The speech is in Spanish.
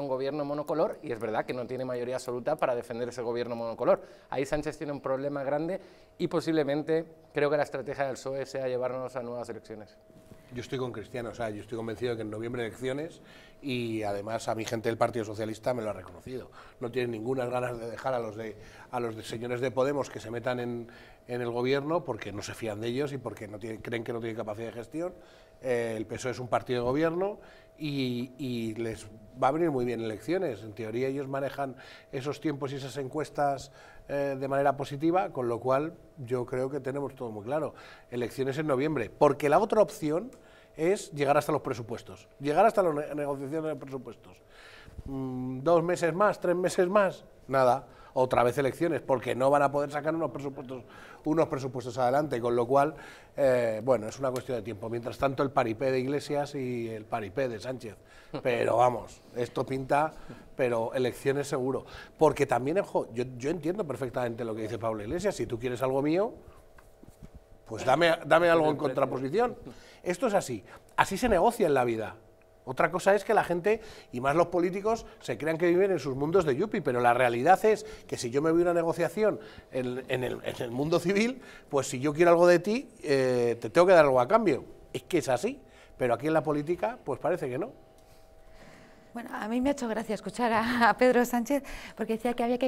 un gobierno monocolor y es verdad que no tiene mayoría absoluta para defender ese gobierno monocolor. Ahí Sánchez tiene un problema grande y posiblemente creo que la estrategia del PSOE sea llevarnos a nuevas elecciones. Yo estoy con Cristiano, o sea, yo estoy convencido de que en noviembre hay elecciones y además a mi gente del Partido Socialista me lo ha reconocido. No tienen ninguna ganas de dejar a los, de, a los señores de Podemos que se metan en, en, el gobierno porque no se fían de ellos y porque no tienen, creen que no tienen capacidad de gestión. Eh, el PSOE es un partido de gobierno y, les va a venir muy bien elecciones. En teoría ellos manejan esos tiempos y esas encuestas eh, de manera positiva, con lo cual yo creo que tenemos todo muy claro. Elecciones en noviembre, porque la otra opción es llegar hasta los presupuestos, llegar hasta las negociaciones de presupuestos. Mm, dos meses más, tres meses más, nada otra vez elecciones, porque no van a poder sacar unos presupuestos, unos presupuestos adelante, con lo cual, eh, bueno, es una cuestión de tiempo. Mientras tanto, el paripé de Iglesias y el paripé de Sánchez. Pero vamos, esto pinta, pero elecciones seguro. Porque también, ojo, yo, entiendo perfectamente lo que dice Pablo Iglesias, si tú quieres algo mío, pues dame, dame algo en contraposición. Esto es así, así se negocia en la vida. Otra cosa es que la gente, y más los políticos, se crean que viven en sus mundos de yupi, pero la realidad es que si yo me voy a una negociación en, el, mundo civil, pues si yo quiero algo de ti, eh, te tengo que dar algo a cambio. Es que es así, pero aquí en la política, pues parece que no. Bueno, a mí me ha hecho gracia escuchar a Pedro Sánchez, porque decía que había que...